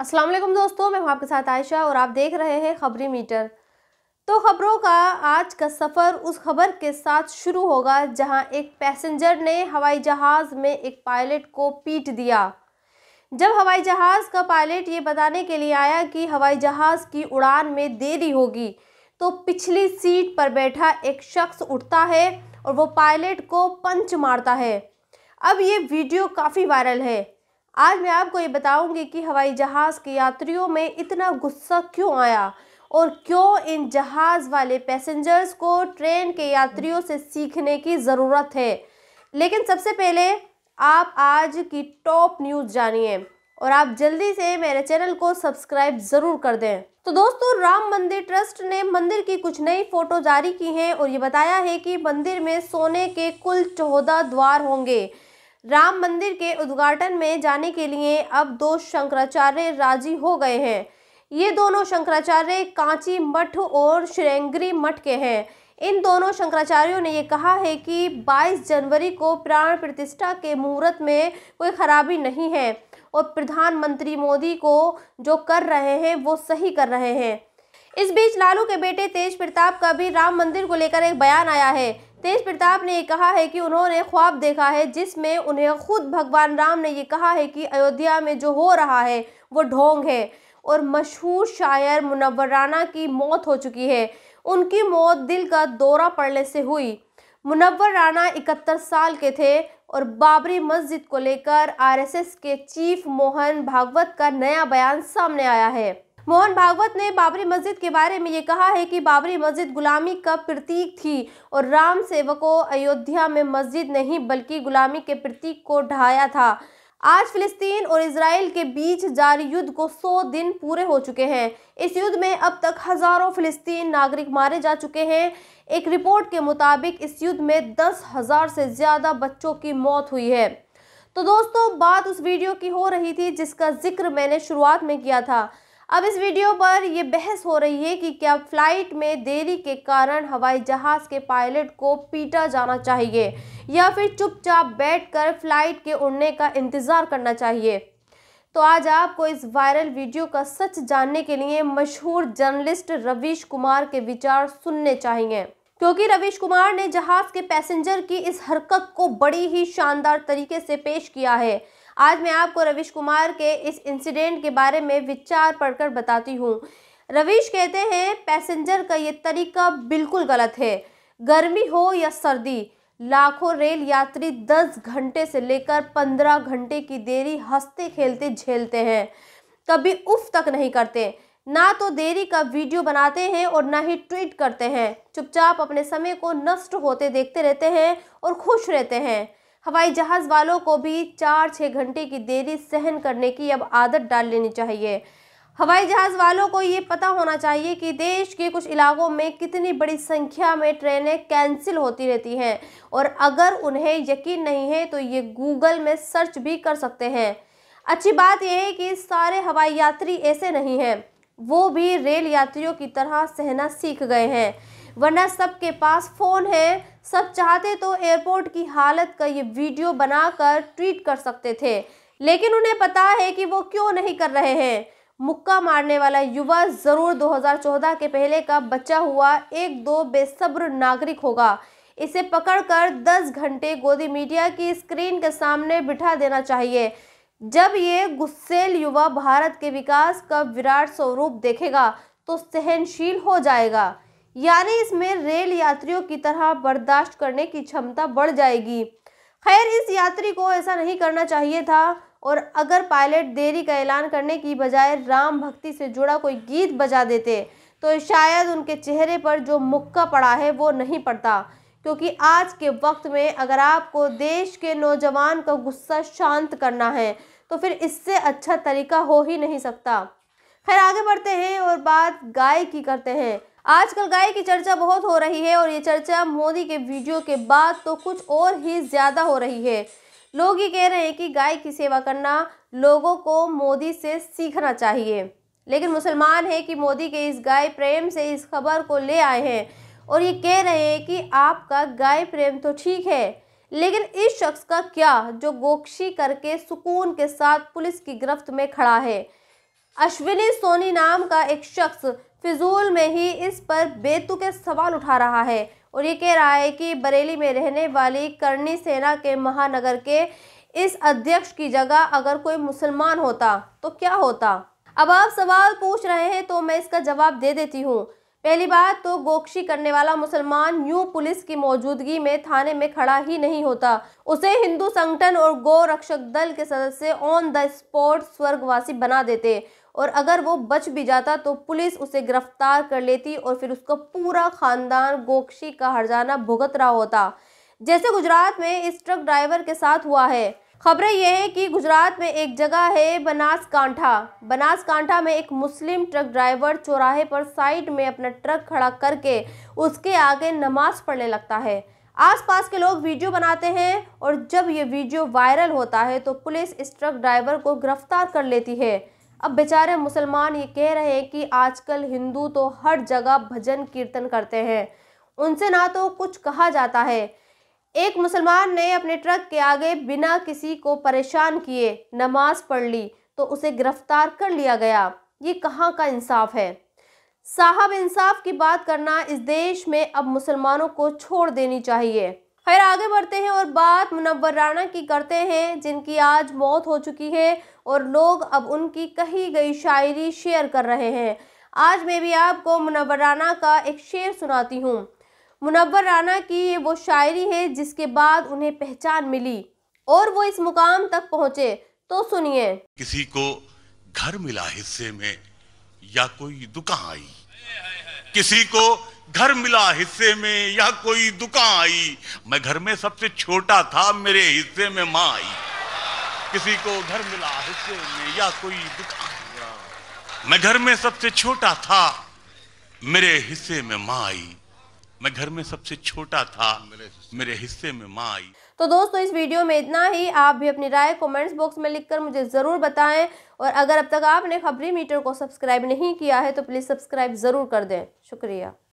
अस्सलाम वालेकुम दोस्तों मैं हूँ आपके साथ आयशा और आप देख रहे हैं खबरी मीटर तो खबरों का आज का सफ़र उस खबर के साथ शुरू होगा जहां एक पैसेंजर ने हवाई जहाज़ में एक पायलट को पीट दिया जब हवाई जहाज़ का पायलट ये बताने के लिए आया कि हवाई जहाज़ की उड़ान में देरी होगी तो पिछली सीट पर बैठा एक शख्स उठता है और वो पायलट को पंच मारता है अब ये वीडियो काफ़ी वायरल है आज मैं आपको ये बताऊंगी कि हवाई जहाज़ के यात्रियों में इतना गुस्सा क्यों आया और क्यों इन जहाज़ वाले पैसेंजर्स को ट्रेन के यात्रियों से सीखने की ज़रूरत है लेकिन सबसे पहले आप आज की टॉप न्यूज़ जानिए और आप जल्दी से मेरे चैनल को सब्सक्राइब ज़रूर कर दें तो दोस्तों राम मंदिर ट्रस्ट ने मंदिर की कुछ नई फ़ोटो जारी की हैं और ये बताया है कि मंदिर में सोने के कुल चौदह द्वार होंगे राम मंदिर के उद्घाटन में जाने के लिए अब दो शंकराचार्य राजी हो गए हैं ये दोनों शंकराचार्य कांची मठ और श्रेंगरी मठ के हैं इन दोनों शंकराचार्यों ने ये कहा है कि 22 जनवरी को प्राण प्रतिष्ठा के मुहूर्त में कोई खराबी नहीं है और प्रधानमंत्री मोदी को जो कर रहे हैं वो सही कर रहे हैं इस बीच लालू के बेटे तेज प्रताप का भी राम मंदिर को लेकर एक बयान आया है तेज प्रताप ने कहा है कि उन्होंने ख्वाब देखा है जिसमें उन्हें खुद भगवान राम ने यह कहा है कि अयोध्या में जो हो रहा है वो ढोंग है और मशहूर शायर मुनवर राना की मौत हो चुकी है उनकी मौत दिल का दौरा पड़ने से हुई मुनवर राना इकहत्तर साल के थे और बाबरी मस्जिद को लेकर आरएसएस के चीफ मोहन भागवत का नया बयान सामने आया है मोहन भागवत ने बाबरी मस्जिद के बारे में ये कहा है कि बाबरी मस्जिद गुलामी का प्रतीक थी और राम सेवकों अयोध्या में मस्जिद नहीं बल्कि गुलामी के प्रतीक को ढाया था आज फिलिस्तीन और इसराइल के बीच जारी युद्ध को 100 दिन पूरे हो चुके हैं इस युद्ध में अब तक हज़ारों फिलिस्तीन नागरिक मारे जा चुके हैं एक रिपोर्ट के मुताबिक इस युद्ध में दस हज़ार से ज़्यादा बच्चों की मौत हुई है तो दोस्तों बात उस वीडियो की हो रही थी जिसका जिक्र मैंने शुरुआत में किया था अब इस वीडियो पर यह बहस हो रही है कि क्या फ्लाइट में देरी के कारण हवाई जहाज़ के पायलट को पीटा जाना चाहिए या फिर चुपचाप बैठकर फ्लाइट के उड़ने का इंतज़ार करना चाहिए तो आज आपको इस वायरल वीडियो का सच जानने के लिए मशहूर जर्नलिस्ट रवीश कुमार के विचार सुनने चाहिए क्योंकि रवीश कुमार ने जहाज़ के पैसेंजर की इस हरकत को बड़ी ही शानदार तरीके से पेश किया है आज मैं आपको रविश कुमार के इस इंसिडेंट के बारे में विचार पढ़कर बताती हूँ रविश कहते हैं पैसेंजर का ये तरीका बिल्कुल गलत है गर्मी हो या सर्दी लाखों रेल यात्री दस घंटे से लेकर पंद्रह घंटे की देरी हंसते खेलते झेलते हैं कभी उफ तक नहीं करते ना तो देरी का वीडियो बनाते हैं और ना ही ट्वीट करते हैं चुपचाप अपने समय को नष्ट होते देखते रहते हैं और खुश रहते हैं हवाई जहाज़ वालों को भी चार छः घंटे की देरी सहन करने की अब आदत डाल लेनी चाहिए हवाई जहाज़ वालों को ये पता होना चाहिए कि देश के कुछ इलाकों में कितनी बड़ी संख्या में ट्रेनें कैंसिल होती रहती हैं और अगर उन्हें यकीन नहीं है तो ये गूगल में सर्च भी कर सकते हैं अच्छी बात यह है कि सारे हवाई यात्री ऐसे नहीं हैं वो भी रेल यात्रियों की तरह सहना सीख गए हैं वरना सबके पास फ़ोन है सब चाहते तो एयरपोर्ट की हालत का ये वीडियो बनाकर ट्वीट कर सकते थे लेकिन उन्हें पता है कि वो क्यों नहीं कर रहे हैं मुक्का मारने वाला युवा ज़रूर 2014 के पहले का बचा हुआ एक दो बेसब्र नागरिक होगा इसे पकड़कर 10 घंटे गोदी मीडिया की स्क्रीन के सामने बिठा देना चाहिए जब ये गुस्सेल युवा भारत के विकास का विराट स्वरूप देखेगा तो सहनशील हो जाएगा यानी इसमें रेल यात्रियों की तरह बर्दाश्त करने की क्षमता बढ़ जाएगी खैर इस यात्री को ऐसा नहीं करना चाहिए था और अगर पायलट देरी का ऐलान करने की बजाय राम भक्ति से जुड़ा कोई गीत बजा देते तो शायद उनके चेहरे पर जो मुक्का पड़ा है वो नहीं पड़ता क्योंकि आज के वक्त में अगर आपको देश के नौजवान का गुस्सा शांत करना है तो फिर इससे अच्छा तरीका हो ही नहीं सकता खैर आगे बढ़ते हैं और बात गाय की करते हैं आजकल गाय की चर्चा बहुत हो रही है और ये चर्चा मोदी के वीडियो के बाद तो कुछ और ही ज़्यादा हो रही है लोग ये कह रहे हैं कि गाय की सेवा करना लोगों को मोदी से सीखना चाहिए लेकिन मुसलमान है कि मोदी के इस गाय प्रेम से इस खबर को ले आए हैं और ये कह रहे हैं कि आपका गाय प्रेम तो ठीक है लेकिन इस शख्स का क्या जो गोक्षी करके सुकून के साथ पुलिस की गिरफ्त में खड़ा है अश्विनी सोनी नाम का एक शख्स फिजूल में ही इस पर बेतुके सवाल उठा रहा है और ये कह रहा है कि बरेली में रहने वाली करणी सेना के महानगर के इस अध्यक्ष की जगह अगर कोई मुसलमान होता तो क्या होता अब आप सवाल पूछ रहे हैं तो मैं इसका जवाब दे देती हूँ पहली बात तो गोक्षी करने वाला मुसलमान यूं पुलिस की मौजूदगी में थाने में खड़ा ही नहीं होता उसे हिंदू संगठन और गो रक्षक दल के सदस्य ऑन द स्पॉट स्वर्गवासी बना देते और अगर वो बच भी जाता तो पुलिस उसे गिरफ्तार कर लेती और फिर उसका पूरा खानदान गोक्षी का हरजाना भुगत रहा होता जैसे गुजरात में इस ट्रक ड्राइवर के साथ हुआ है खबरें यह है कि गुजरात में एक जगह है बनासकांठा बनासकांठा में एक मुस्लिम ट्रक ड्राइवर चौराहे पर साइड में अपना ट्रक खड़ा करके उसके आगे नमाज पढ़ने लगता है आसपास के लोग वीडियो बनाते हैं और जब ये वीडियो वायरल होता है तो पुलिस इस ट्रक ड्राइवर को गिरफ्तार कर लेती है अब बेचारे मुसलमान ये कह रहे हैं कि आजकल हिंदू तो हर जगह भजन कीर्तन करते हैं उनसे ना तो कुछ कहा जाता है एक मुसलमान ने अपने ट्रक के आगे बिना किसी को परेशान किए नमाज पढ़ ली तो उसे गिरफ्तार कर लिया गया ये कहाँ का इंसाफ है साहब इंसाफ की बात करना इस देश में अब मुसलमानों को छोड़ देनी चाहिए खैर आगे बढ़ते हैं और बात मुनवर राणा की करते हैं जिनकी आज मौत हो चुकी है और लोग अब उनकी कही गई शायरी शेयर कर रहे हैं आज मैं भी आपको मुनवर राना का एक शेर सुनाती हूँ मुनवर राना की ये वो शायरी है जिसके बाद उन्हें पहचान मिली और वो इस मुकाम तक पहुँचे तो सुनिए किसी को घर मिला हिस्से में या कोई दुकान आई किसी को घर मिला हिस्से में या कोई दुकान आई मैं घर में सबसे छोटा था मेरे हिस्से में माँ आई किसी को घर मिला हिस्से में या कोई दुकान मैं घर में सबसे छोटा था मेरे हिस्से में माँ आई मैं घर में सबसे छोटा था मेरे हिस्से में माँ आई तो दोस्तों इस वीडियो में इतना ही आप भी अपनी राय कमेंट्स बॉक्स में लिखकर मुझे ज़रूर बताएं और अगर अब तक आपने खबरी मीटर को सब्सक्राइब नहीं किया है तो प्लीज़ सब्सक्राइब ज़रूर कर दें शुक्रिया